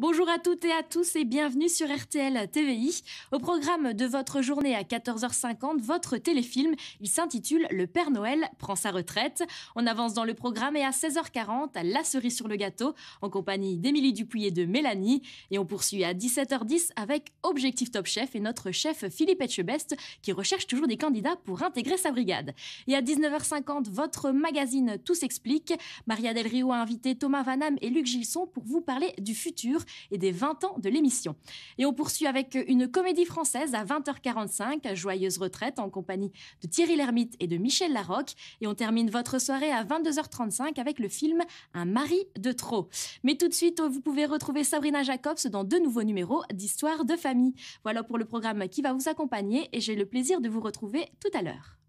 Bonjour à toutes et à tous et bienvenue sur RTL TVI. Au programme de votre journée à 14h50, votre téléfilm, il s'intitule Le Père Noël prend sa retraite. On avance dans le programme et à 16h40, la cerise sur le gâteau en compagnie d'Émilie Dupuy et de Mélanie. Et on poursuit à 17h10 avec Objectif Top Chef et notre chef Philippe Etchebest qui recherche toujours des candidats pour intégrer sa brigade. Et à 19h50, votre magazine Tout s'explique. Maria Del Rio a invité Thomas Vanham et Luc Gilson pour vous parler du futur et des 20 ans de l'émission. Et on poursuit avec une comédie française à 20h45, Joyeuse Retraite, en compagnie de Thierry Lhermitte et de Michel Larocque. Et on termine votre soirée à 22h35 avec le film Un mari de trop. Mais tout de suite, vous pouvez retrouver Sabrina Jacobs dans deux nouveaux numéros d'Histoire de famille. Voilà pour le programme qui va vous accompagner et j'ai le plaisir de vous retrouver tout à l'heure.